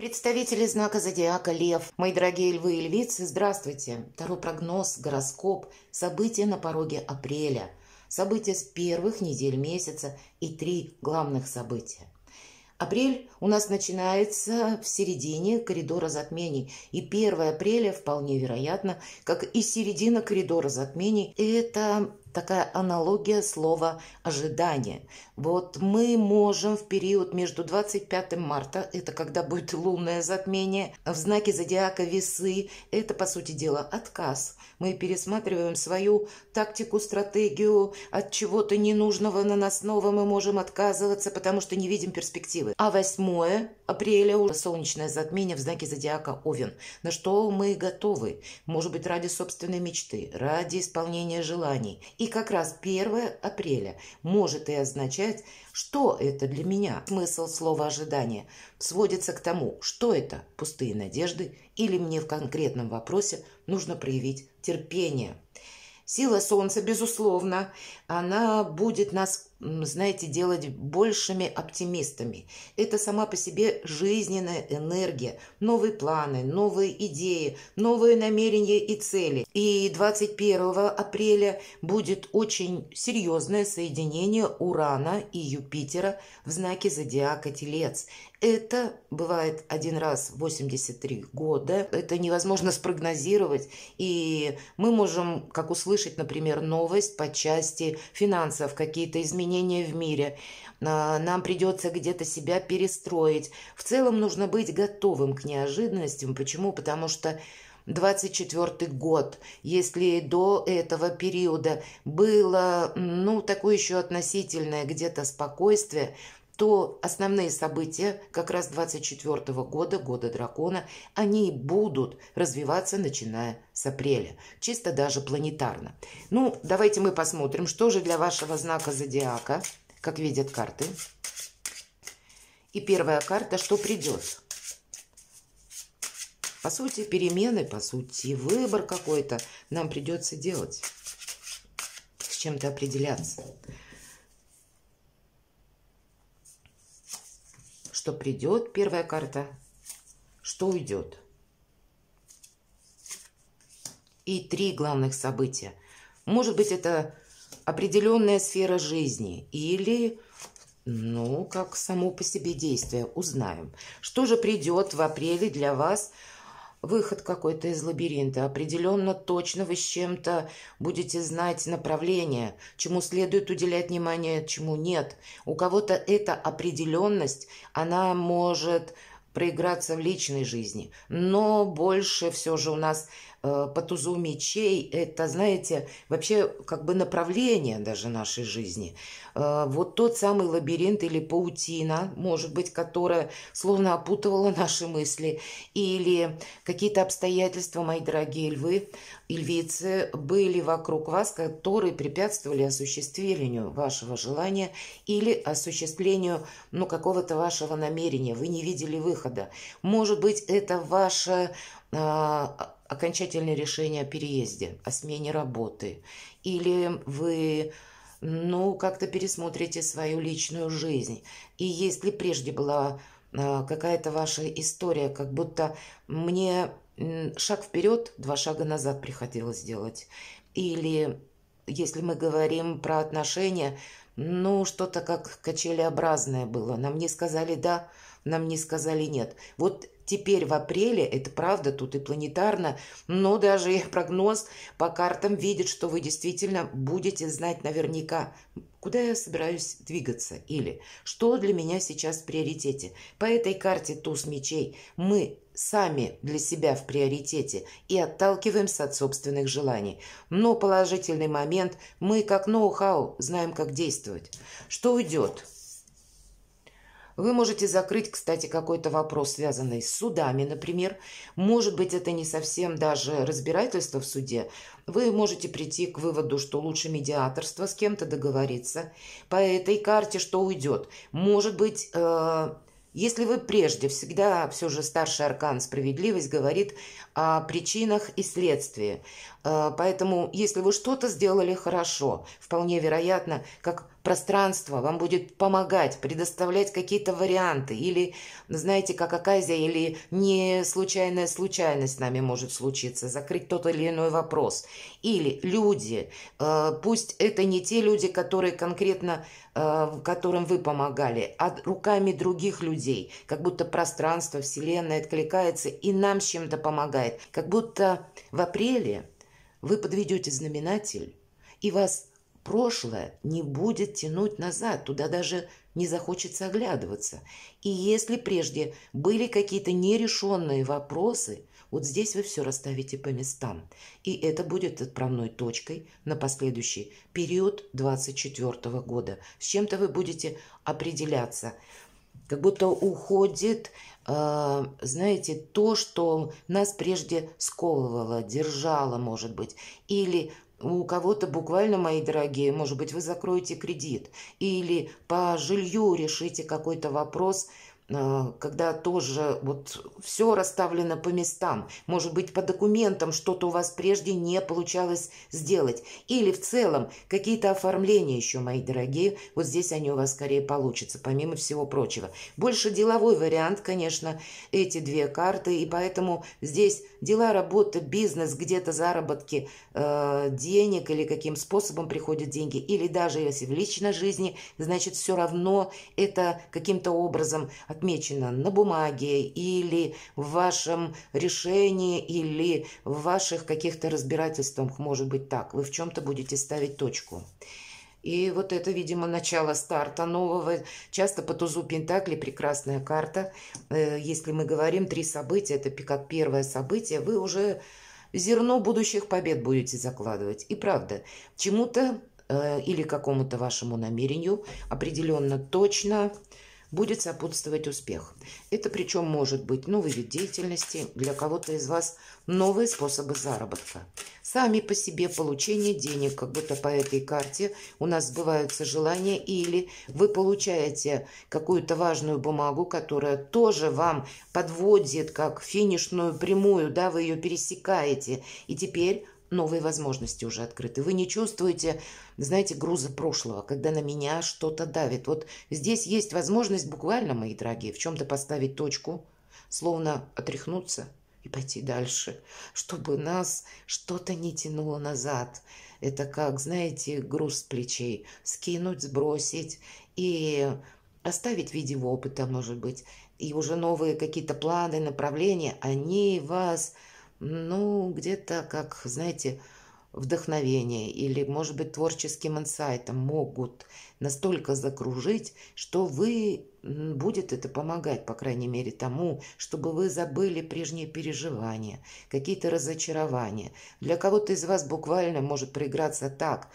Представители знака зодиака Лев, мои дорогие львы и львицы, здравствуйте. Таро прогноз, гороскоп, события на пороге апреля, события с первых недель месяца и три главных события. Апрель у нас начинается в середине коридора затмений, и 1 апреля вполне вероятно, как и середина коридора затмений, это такая аналогия слова «ожидание». Вот мы можем в период между 25 марта, это когда будет лунное затмение, в знаке зодиака весы, это, по сути дела, отказ. Мы пересматриваем свою тактику, стратегию, от чего-то ненужного, наносного мы можем отказываться, потому что не видим перспективы. А 8 апреля уже солнечное затмение в знаке зодиака Овен. На что мы готовы? Может быть, ради собственной мечты, ради исполнения желаний – и как раз 1 апреля может и означать, что это для меня. Смысл слова «ожидание» сводится к тому, что это – пустые надежды или мне в конкретном вопросе нужно проявить терпение. Сила Солнца, безусловно, она будет нас знаете, делать большими оптимистами. Это сама по себе жизненная энергия, новые планы, новые идеи, новые намерения и цели. И 21 апреля будет очень серьезное соединение Урана и Юпитера в знаке зодиака Телец. Это бывает один раз в 83 года. Это невозможно спрогнозировать. И мы можем, как услышать, например, новость по части финансов, какие-то изменения в мире. А, нам придется где-то себя перестроить. В целом нужно быть готовым к неожиданностям. Почему? Потому что 24 год, если до этого периода было, ну, такое еще относительное где-то спокойствие, то основные события как раз 24 -го года, года дракона, они будут развиваться, начиная с апреля, чисто даже планетарно. Ну, давайте мы посмотрим, что же для вашего знака зодиака, как видят карты. И первая карта, что придет. По сути, перемены, по сути, выбор какой-то нам придется делать, с чем-то определяться. что придет первая карта, что уйдет. И три главных события. Может быть, это определенная сфера жизни или, ну, как само по себе действие. Узнаем. Что же придет в апреле для вас – выход какой-то из лабиринта. Определенно, точно вы с чем-то будете знать направление, чему следует уделять внимание, чему нет. У кого-то эта определенность, она может проиграться в личной жизни. Но больше все же у нас Э, по тузу мечей. Это, знаете, вообще как бы направление даже нашей жизни. Э, вот тот самый лабиринт или паутина, может быть, которая словно опутывала наши мысли. Или какие-то обстоятельства, мои дорогие львы львицы, были вокруг вас, которые препятствовали осуществлению вашего желания или осуществлению ну, какого-то вашего намерения. Вы не видели выхода. Может быть, это ваша э, окончательное решение о переезде, о смене работы, или вы ну, как-то пересмотрите свою личную жизнь. И если прежде была а, какая-то ваша история, как будто мне шаг вперед, два шага назад приходилось делать. Или если мы говорим про отношения, ну, что-то как качелеобразное было. Нам не сказали «да», нам не сказали нет. Вот Теперь в апреле, это правда, тут и планетарно, но даже их прогноз по картам видит, что вы действительно будете знать наверняка, куда я собираюсь двигаться или что для меня сейчас в приоритете. По этой карте туз мечей мы сами для себя в приоритете и отталкиваемся от собственных желаний. Но положительный момент, мы как ноу-хау знаем, как действовать. Что уйдет? Вы можете закрыть, кстати, какой-то вопрос, связанный с судами, например. Может быть, это не совсем даже разбирательство в суде. Вы можете прийти к выводу, что лучше медиаторство с кем-то договориться. По этой карте что уйдет? Может быть, э если вы прежде, всегда все же старший аркан справедливость говорит о причинах и следствии. Э, поэтому, если вы что-то сделали хорошо, вполне вероятно, как пространство вам будет помогать, предоставлять какие-то варианты. Или, знаете, как оказия, или не случайная случайность с нами может случиться, закрыть тот или иной вопрос. Или люди, э, пусть это не те люди, которые конкретно, э, которым вы помогали, а руками других людей, как будто пространство, Вселенная откликается и нам с чем-то помогает. Как будто в апреле вы подведете знаменатель, и вас Прошлое не будет тянуть назад, туда даже не захочется оглядываться. И если прежде были какие-то нерешенные вопросы, вот здесь вы все расставите по местам. И это будет отправной точкой на последующий период 24 года. С чем-то вы будете определяться. Как будто уходит, э, знаете, то, что нас прежде сковывало, держало, может быть, или у кого-то буквально, мои дорогие, может быть, вы закроете кредит или по жилью решите какой-то вопрос, э, когда тоже вот все расставлено по местам, может быть, по документам что-то у вас прежде не получалось сделать, или в целом какие-то оформления еще, мои дорогие, вот здесь они у вас скорее получатся, помимо всего прочего. Больше деловой вариант, конечно, эти две карты, и поэтому здесь дела, работа, бизнес, где-то заработки э, денег или каким способом приходят деньги, или даже если в личной жизни, значит, все равно это каким-то образом отмечено на бумаге или в вашем решении, или в ваших каких-то разбирательствах, может быть так, вы в чем-то будете ставить точку. И вот это, видимо, начало старта нового. Часто по тузу Пентакли прекрасная карта. Э, если мы говорим три события, это как первое событие, вы уже зерно будущих побед будете закладывать. И правда, чему-то э, или какому-то вашему намерению определенно точно будет сопутствовать успех. Это причем может быть новый вид деятельности, для кого-то из вас новые способы заработка. Сами по себе получение денег, как будто по этой карте у нас сбываются желания, или вы получаете какую-то важную бумагу, которая тоже вам подводит как финишную прямую, да, вы ее пересекаете, и теперь новые возможности уже открыты. Вы не чувствуете, знаете, груза прошлого, когда на меня что-то давит. Вот здесь есть возможность буквально, мои дорогие, в чем-то поставить точку, словно отряхнуться и пойти дальше, чтобы нас что-то не тянуло назад. Это как, знаете, груз с плечей. Скинуть, сбросить и оставить в виде опыта, может быть. И уже новые какие-то планы, направления, они вас ну, где-то как, знаете, вдохновение или, может быть, творческим инсайтом могут настолько закружить, что вы будет это помогать, по крайней мере, тому, чтобы вы забыли прежние переживания, какие-то разочарования. Для кого-то из вас буквально может проиграться так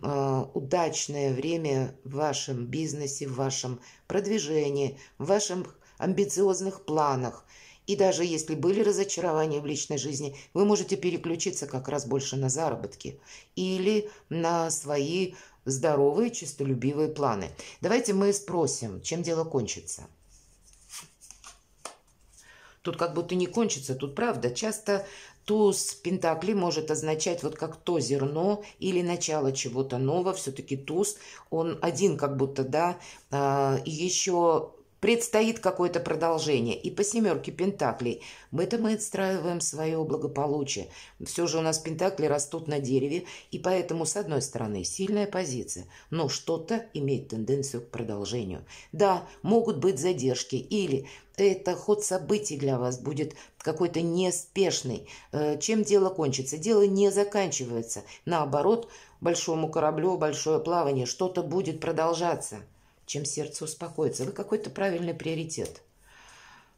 а, удачное время в вашем бизнесе, в вашем продвижении, в ваших амбициозных планах – и даже если были разочарования в личной жизни, вы можете переключиться как раз больше на заработки или на свои здоровые, честолюбивые планы. Давайте мы спросим, чем дело кончится. Тут как будто не кончится, тут правда. Часто туз Пентакли может означать вот как то зерно или начало чего-то нового. Все-таки туз, он один как будто, да, а, и еще предстоит какое-то продолжение. И по семерке пентаклей. мы этом мы отстраиваем свое благополучие. Все же у нас пентакли растут на дереве, и поэтому, с одной стороны, сильная позиция, но что-то имеет тенденцию к продолжению. Да, могут быть задержки или это ход событий для вас будет какой-то неспешный. Э, чем дело кончится? Дело не заканчивается. Наоборот, большому кораблю большое плавание, что-то будет продолжаться чем сердце успокоится. Вы какой-то правильный приоритет.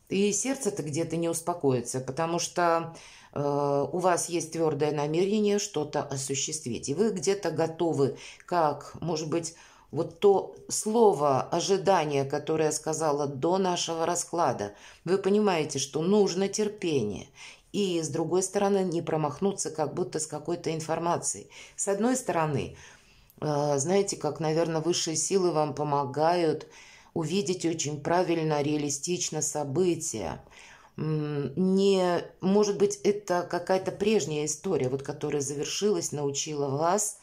И сердце-то где-то не успокоится, потому что э, у вас есть твердое намерение что-то осуществить. И вы где-то готовы, как, может быть, вот то слово ожидание, которое я сказала до нашего расклада, вы понимаете, что нужно терпение. И, с другой стороны, не промахнуться как будто с какой-то информацией. С одной стороны, а, знаете, как, наверное, высшие силы вам помогают увидеть очень правильно, реалистично события. Не, может быть, это какая-то прежняя история, вот которая завершилась, научила вас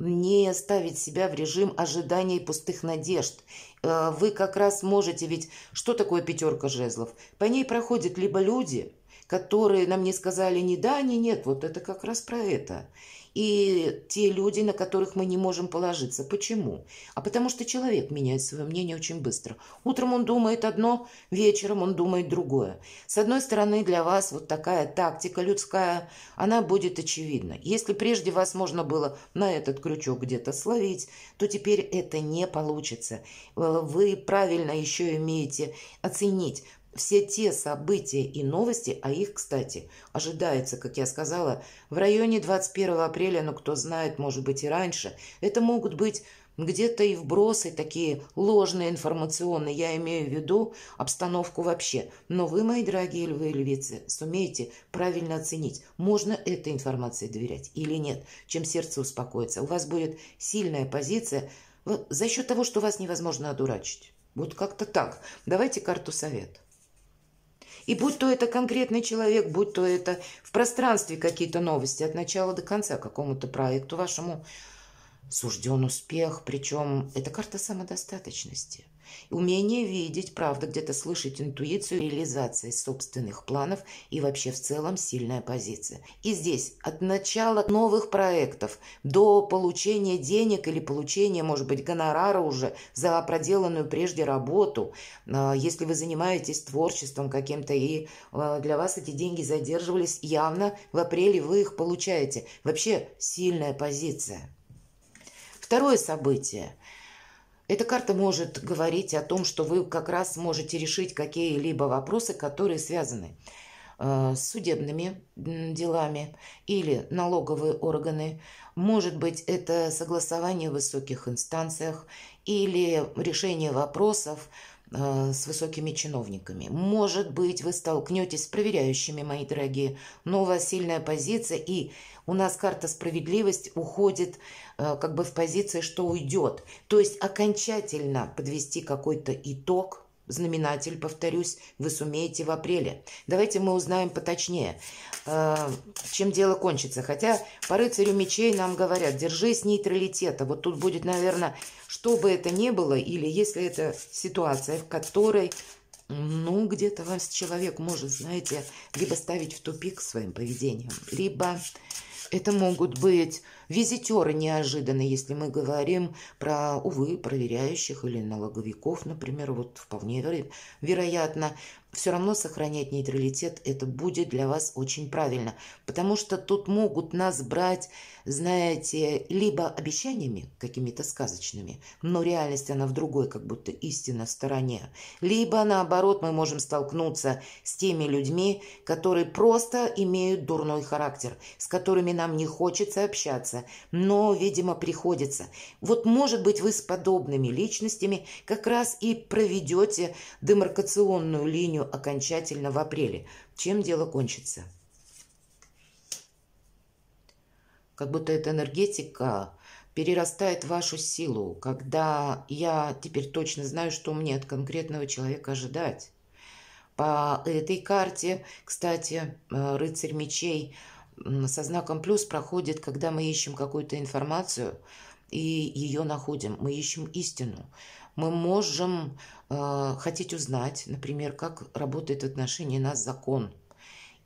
не ставить себя в режим ожиданий пустых надежд. А, вы как раз можете, ведь что такое пятерка жезлов? По ней проходят либо люди, которые нам не сказали ни да, ни нет, вот это как раз про это – и те люди, на которых мы не можем положиться. Почему? А потому что человек меняет свое мнение очень быстро. Утром он думает одно, вечером он думает другое. С одной стороны, для вас вот такая тактика людская, она будет очевидна. Если прежде вас можно было на этот крючок где-то словить, то теперь это не получится. Вы правильно еще имеете оценить, все те события и новости, а их, кстати, ожидается, как я сказала, в районе 21 апреля, но кто знает, может быть и раньше, это могут быть где-то и вбросы такие ложные информационные, я имею в виду обстановку вообще. Но вы, мои дорогие львы и львицы, сумеете правильно оценить, можно этой информации доверять или нет, чем сердце успокоится. У вас будет сильная позиция за счет того, что вас невозможно одурачить. Вот как-то так. Давайте карту совет. И будь то это конкретный человек, будь то это в пространстве какие-то новости от начала до конца какому-то проекту вашему сужден успех. Причем это карта самодостаточности. Умение видеть, правда, где-то слышать интуицию реализации собственных планов и вообще в целом сильная позиция. И здесь от начала новых проектов до получения денег или получения, может быть, гонорара уже за проделанную прежде работу, а, если вы занимаетесь творчеством каким-то и а, для вас эти деньги задерживались, явно в апреле вы их получаете. Вообще сильная позиция. Второе событие – эта карта может говорить о том, что вы как раз можете решить какие-либо вопросы, которые связаны э, с судебными делами или налоговые органы. Может быть, это согласование в высоких инстанциях или решение вопросов Э, с высокими чиновниками. Может быть, вы столкнетесь с проверяющими, мои дорогие, но у вас сильная позиция, и у нас карта справедливость уходит э, как бы в позиции, что уйдет. То есть окончательно подвести какой-то итог – знаменатель, повторюсь, вы сумеете в апреле. Давайте мы узнаем поточнее, э, чем дело кончится. Хотя по рыцарю мечей нам говорят, держись нейтралитета. Вот тут будет, наверное, что бы это ни было, или если это ситуация, в которой, ну, где-то вас человек может, знаете, либо ставить в тупик своим поведением, либо это могут быть визитеры неожиданно, если мы говорим про, увы, проверяющих или налоговиков, например, вот вполне вероятно все равно сохранять нейтралитет это будет для вас очень правильно. Потому что тут могут нас брать, знаете, либо обещаниями какими-то сказочными, но реальность она в другой, как будто истина в стороне. Либо наоборот мы можем столкнуться с теми людьми, которые просто имеют дурной характер, с которыми нам не хочется общаться, но, видимо, приходится. Вот может быть вы с подобными личностями как раз и проведете демаркационную линию сожалению, окончательно в апреле. Чем дело кончится? Как будто эта энергетика перерастает вашу силу, когда я теперь точно знаю, что мне от конкретного человека ожидать. По этой карте, кстати, э, рыцарь мечей со знаком плюс проходит, когда мы ищем какую-то информацию и ее находим. Мы ищем истину. Мы можем э, хотеть узнать, например, как работает в отношении нас закон.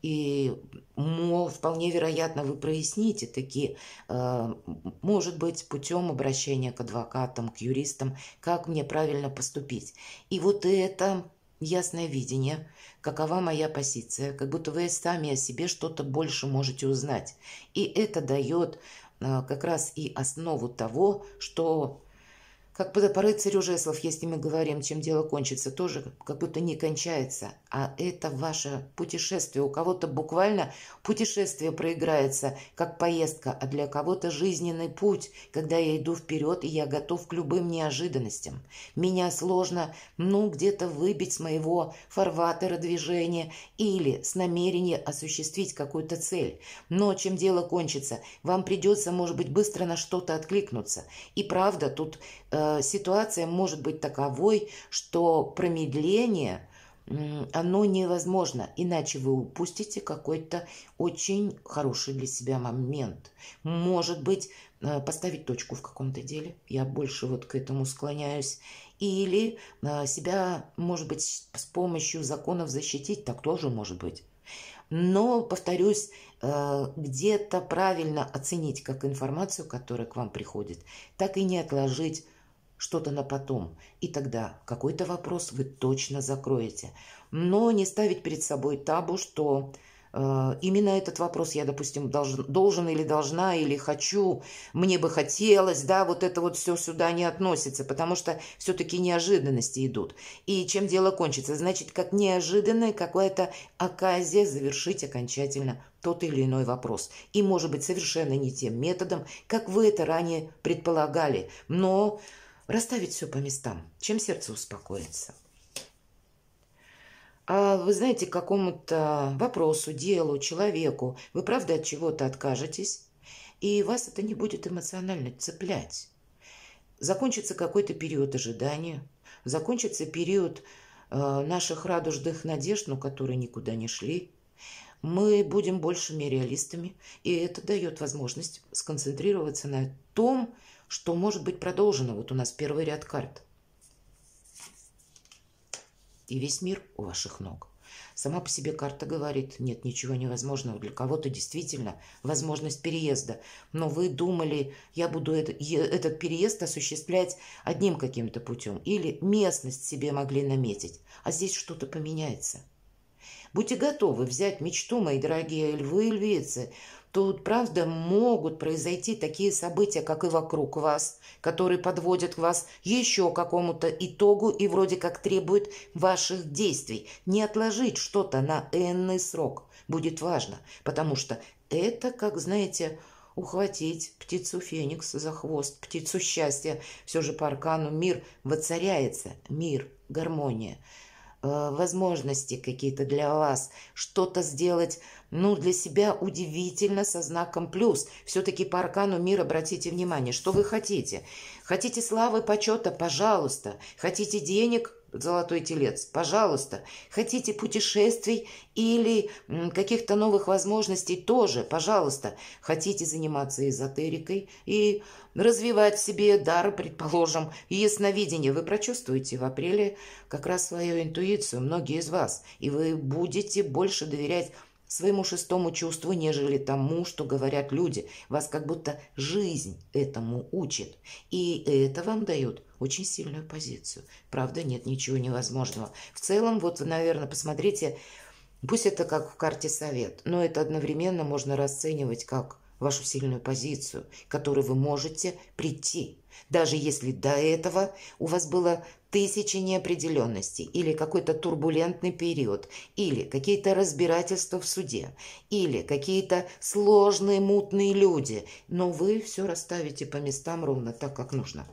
И мол, вполне вероятно, вы проясните такие, а, может быть, путем обращения к адвокатам, к юристам, как мне правильно поступить. И вот это ясное видение, какова моя позиция, как будто вы сами о себе что-то больше можете узнать. И это дает а, как раз и основу того, что как будто по рыцарю жезлов, если мы говорим, чем дело кончится, тоже как будто не кончается. А это ваше путешествие. У кого-то буквально путешествие проиграется, как поездка, а для кого-то жизненный путь, когда я иду вперед, и я готов к любым неожиданностям. Меня сложно, ну, где-то выбить с моего фарватера движения или с намерения осуществить какую-то цель. Но чем дело кончится, вам придется, может быть, быстро на что-то откликнуться. И правда, тут Э, ситуация может быть таковой, что промедление оно невозможно, иначе вы упустите какой-то очень хороший для себя момент. Может быть, э, поставить точку в каком-то деле, я больше вот к этому склоняюсь, или э, себя, может быть, с помощью законов защитить, так тоже может быть. Но, повторюсь, где-то правильно оценить как информацию, которая к вам приходит, так и не отложить что-то на потом. И тогда какой-то вопрос вы точно закроете. Но не ставить перед собой табу, что э, именно этот вопрос я, допустим, должен, должен или должна, или хочу, мне бы хотелось, да, вот это вот все сюда не относится, потому что все-таки неожиданности идут. И чем дело кончится? Значит, как неожиданная какая-то оказия завершить окончательно тот или иной вопрос. И, может быть, совершенно не тем методом, как вы это ранее предполагали. Но расставить все по местам, чем сердце успокоится. А вы знаете, какому-то вопросу, делу, человеку вы правда от чего-то откажетесь, и вас это не будет эмоционально цеплять. Закончится какой-то период ожидания, закончится период э, наших радужных надежд, но которые никуда не шли. Мы будем большими реалистами, и это дает возможность сконцентрироваться на том, что что может быть продолжено. Вот у нас первый ряд карт. И весь мир у ваших ног. Сама по себе карта говорит, нет ничего невозможного. Для кого-то действительно возможность переезда. Но вы думали, я буду этот переезд осуществлять одним каким-то путем. Или местность себе могли наметить. А здесь что-то поменяется – Будьте готовы взять мечту, мои дорогие львы и львицы. Тут, правда, могут произойти такие события, как и вокруг вас, которые подводят вас еще к какому-то итогу и вроде как требуют ваших действий. Не отложить что-то на энный срок будет важно, потому что это, как, знаете, ухватить птицу Феникс за хвост, птицу счастья. Все же по аркану мир воцаряется, мир, гармония. Э, возможности какие-то для вас, что-то сделать, ну, для себя удивительно со знаком плюс. Все-таки по аркану мир обратите внимание, что вы хотите. Хотите славы, почета, пожалуйста. Хотите денег, Золотой телец, пожалуйста, хотите путешествий или каких-то новых возможностей тоже, пожалуйста, хотите заниматься эзотерикой и развивать в себе дар, предположим, ясновидение. Вы прочувствуете в апреле как раз свою интуицию, многие из вас, и вы будете больше доверять своему шестому чувству, нежели тому, что говорят люди. Вас как будто жизнь этому учит. И это вам дает очень сильную позицию. Правда, нет ничего невозможного. В целом, вот вы, наверное, посмотрите, пусть это как в карте совет, но это одновременно можно расценивать как вашу сильную позицию, к которой вы можете прийти. Даже если до этого у вас было тысячи неопределенностей или какой-то турбулентный период, или какие-то разбирательства в суде, или какие-то сложные мутные люди, но вы все расставите по местам ровно так, как нужно.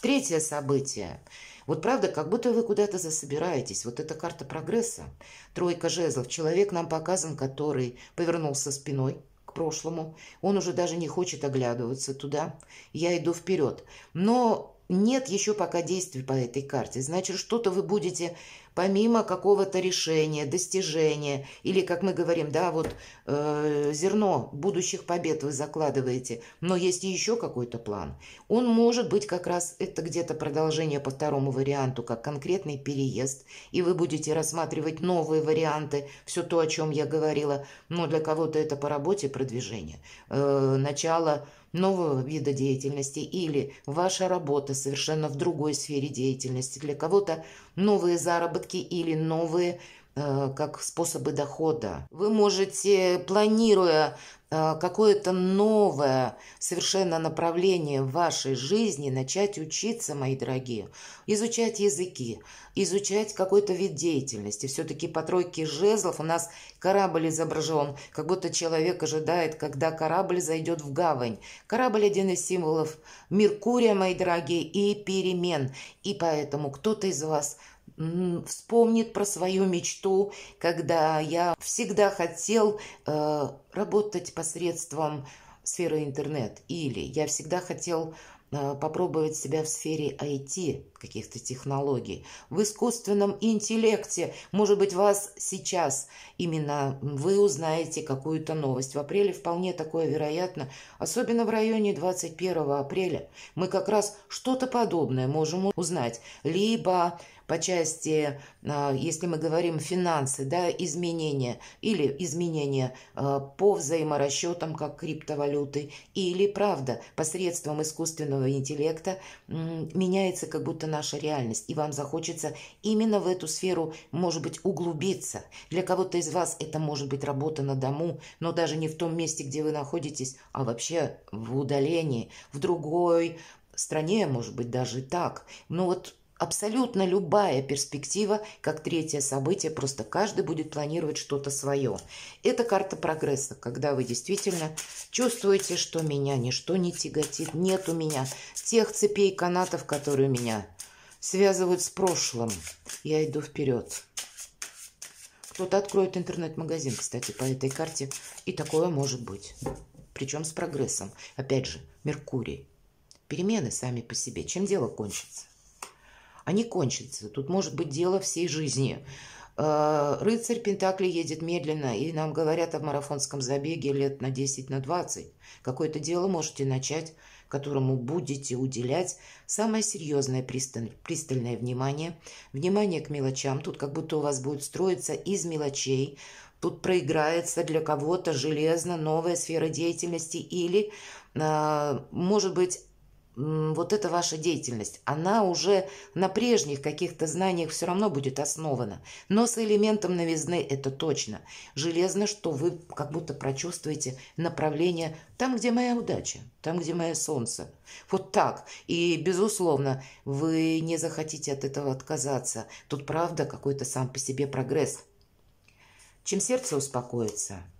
Третье событие. Вот правда, как будто вы куда-то засобираетесь. Вот эта карта прогресса. Тройка жезлов. Человек нам показан, который повернулся спиной к прошлому. Он уже даже не хочет оглядываться туда. Я иду вперед. Но нет еще пока действий по этой карте. Значит, что-то вы будете помимо какого-то решения, достижения, или, как мы говорим, да, вот э, зерно будущих побед вы закладываете, но есть еще какой-то план. Он может быть как раз, это где-то продолжение по второму варианту, как конкретный переезд, и вы будете рассматривать новые варианты, все то, о чем я говорила, но для кого-то это по работе продвижение, э, начало нового вида деятельности или ваша работа совершенно в другой сфере деятельности, для кого-то новые заработки или новые Э, как способы дохода. Вы можете, планируя э, какое-то новое совершенно направление в вашей жизни, начать учиться, мои дорогие, изучать языки, изучать какой-то вид деятельности. Все-таки по тройке жезлов у нас корабль изображен, как будто человек ожидает, когда корабль зайдет в гавань. Корабль один из символов Меркурия, мои дорогие, и перемен. И поэтому кто-то из вас – вспомнит про свою мечту, когда я всегда хотел э, работать посредством сферы интернет, или я всегда хотел э, попробовать себя в сфере IT, каких-то технологий, в искусственном интеллекте. Может быть, вас сейчас именно вы узнаете какую-то новость. В апреле вполне такое вероятно, особенно в районе 21 апреля. Мы как раз что-то подобное можем узнать. Либо по части, а, если мы говорим финансы, да, изменения или изменения а, по взаиморасчетам, как криптовалюты, или, правда, посредством искусственного интеллекта меняется как будто наша реальность, и вам захочется именно в эту сферу, может быть, углубиться. Для кого-то из вас это может быть работа на дому, но даже не в том месте, где вы находитесь, а вообще в удалении, в другой стране, может быть, даже так. Но ну вот абсолютно любая перспектива, как третье событие, просто каждый будет планировать что-то свое. Это карта прогресса, когда вы действительно чувствуете, что меня ничто не тяготит, нет у меня тех цепей канатов, которые меня связывают с прошлым. Я иду вперед. Кто-то откроет интернет-магазин, кстати, по этой карте, и такое может быть. Причем с прогрессом. Опять же, Меркурий. Перемены сами по себе. Чем дело кончится? они а кончатся. Тут может быть дело всей жизни. Э, рыцарь Пентакли едет медленно, и нам говорят о марафонском забеге лет на 10, на 20. Какое-то дело можете начать, которому будете уделять самое серьезное пристальное внимание. Внимание к мелочам. Тут как будто у вас будет строиться из мелочей. Тут проиграется для кого-то железно новая сфера деятельности или, э, может быть, вот эта ваша деятельность, она уже на прежних каких-то знаниях все равно будет основана. Но с элементом новизны это точно. Железно, что вы как будто прочувствуете направление там, где моя удача, там, где мое солнце. Вот так. И, безусловно, вы не захотите от этого отказаться. Тут, правда, какой-то сам по себе прогресс. Чем сердце успокоится –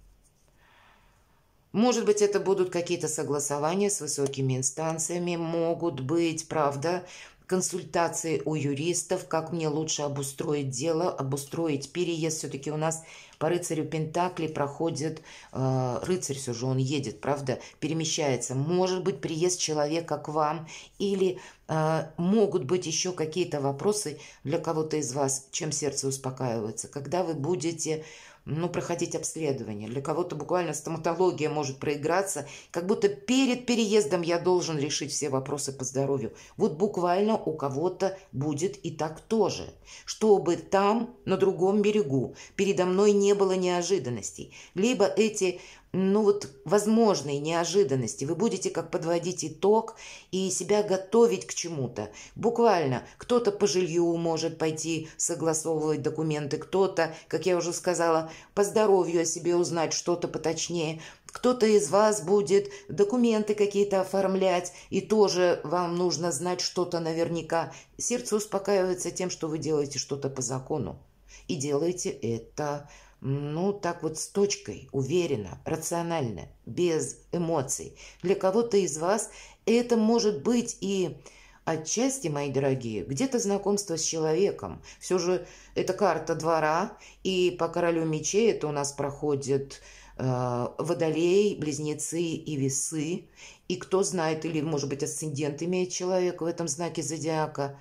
может быть, это будут какие-то согласования с высокими инстанциями, могут быть, правда, консультации у юристов, как мне лучше обустроить дело, обустроить переезд. Все-таки у нас по рыцарю Пентакли проходит э, рыцарь, все же он едет, правда, перемещается. Может быть, приезд человека к вам или а, могут быть еще какие-то вопросы для кого-то из вас, чем сердце успокаивается. Когда вы будете ну, проходить обследование. Для кого-то буквально стоматология может проиграться. Как будто перед переездом я должен решить все вопросы по здоровью. Вот буквально у кого-то будет и так тоже. Чтобы там, на другом берегу, передо мной не было неожиданностей. Либо эти ну вот возможные неожиданности. Вы будете как подводить итог и себя готовить к чему-то. Буквально кто-то по жилью может пойти согласовывать документы, кто-то, как я уже сказала, по здоровью о себе узнать что-то поточнее. Кто-то из вас будет документы какие-то оформлять, и тоже вам нужно знать что-то наверняка. Сердце успокаивается тем, что вы делаете что-то по закону. И делаете это ну, так вот с точкой, уверенно, рационально, без эмоций. Для кого-то из вас это может быть и отчасти, мои дорогие, где-то знакомство с человеком. Все же это карта двора, и по королю мечей это у нас проходит э, водолей, близнецы и весы. И кто знает, или, может быть, асцендент имеет человек в этом знаке зодиака.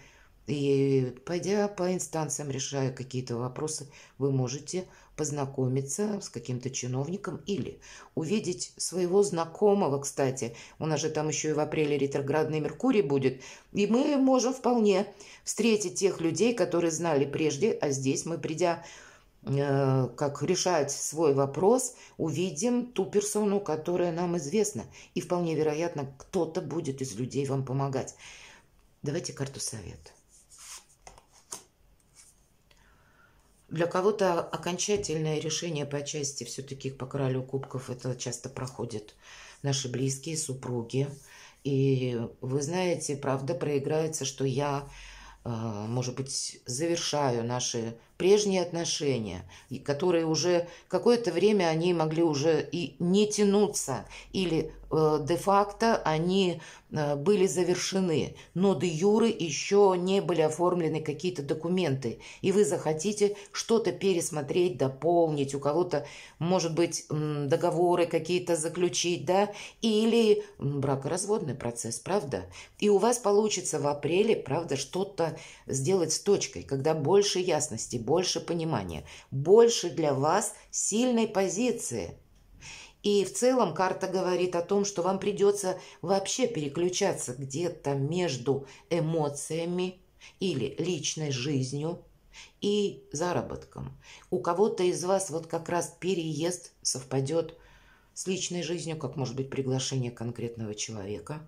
И пойдя по инстанциям, решая какие-то вопросы, вы можете познакомиться с каким-то чиновником или увидеть своего знакомого, кстати. У нас же там еще и в апреле ретроградный Меркурий будет. И мы можем вполне встретить тех людей, которые знали прежде, а здесь мы, придя э, как решать свой вопрос, увидим ту персону, которая нам известна. И вполне вероятно, кто-то будет из людей вам помогать. Давайте карту совета. Для кого-то окончательное решение по части все-таки по королю кубков это часто проходит наши близкие, супруги. И вы знаете, правда проиграется, что я, э, может быть, завершаю наши прежние отношения, которые уже какое-то время они могли уже и не тянуться, или э, де-факто они э, были завершены, но де юры еще не были оформлены какие-то документы, и вы захотите что-то пересмотреть, дополнить, у кого-то, может быть, договоры какие-то заключить, да, или бракоразводный процесс, правда? И у вас получится в апреле, правда, что-то сделать с точкой, когда больше ясности, больше понимания, больше для вас сильной позиции. И в целом карта говорит о том, что вам придется вообще переключаться где-то между эмоциями или личной жизнью и заработком. У кого-то из вас вот как раз переезд совпадет с личной жизнью, как может быть приглашение конкретного человека.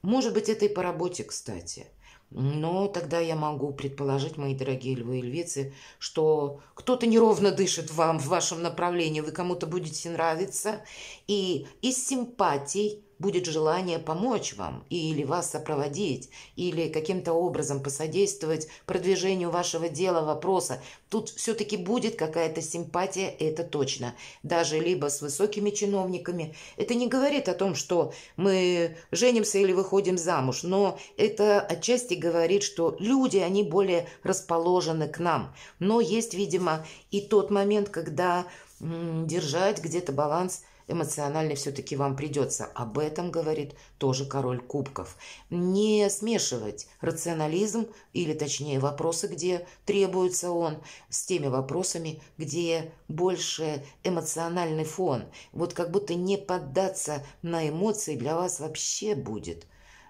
Может быть, это и по работе, кстати – но тогда я могу предположить, мои дорогие львы и львицы, что кто-то неровно дышит вам в вашем направлении, вы кому-то будете нравиться, и из симпатий будет желание помочь вам или вас сопроводить, или каким-то образом посодействовать продвижению вашего дела, вопроса. Тут все-таки будет какая-то симпатия, это точно. Даже либо с высокими чиновниками. Это не говорит о том, что мы женимся или выходим замуж, но это отчасти говорит, что люди, они более расположены к нам. Но есть, видимо, и тот момент, когда держать где-то баланс – эмоционально все-таки вам придется. Об этом говорит тоже король кубков. Не смешивать рационализм, или точнее вопросы, где требуется он, с теми вопросами, где больше эмоциональный фон. Вот как будто не поддаться на эмоции для вас вообще будет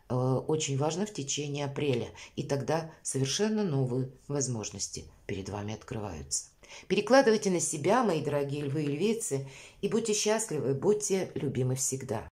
э, очень важно в течение апреля. И тогда совершенно новые возможности перед вами открываются. Перекладывайте на себя, мои дорогие львы и львицы, и будьте счастливы, будьте любимы всегда.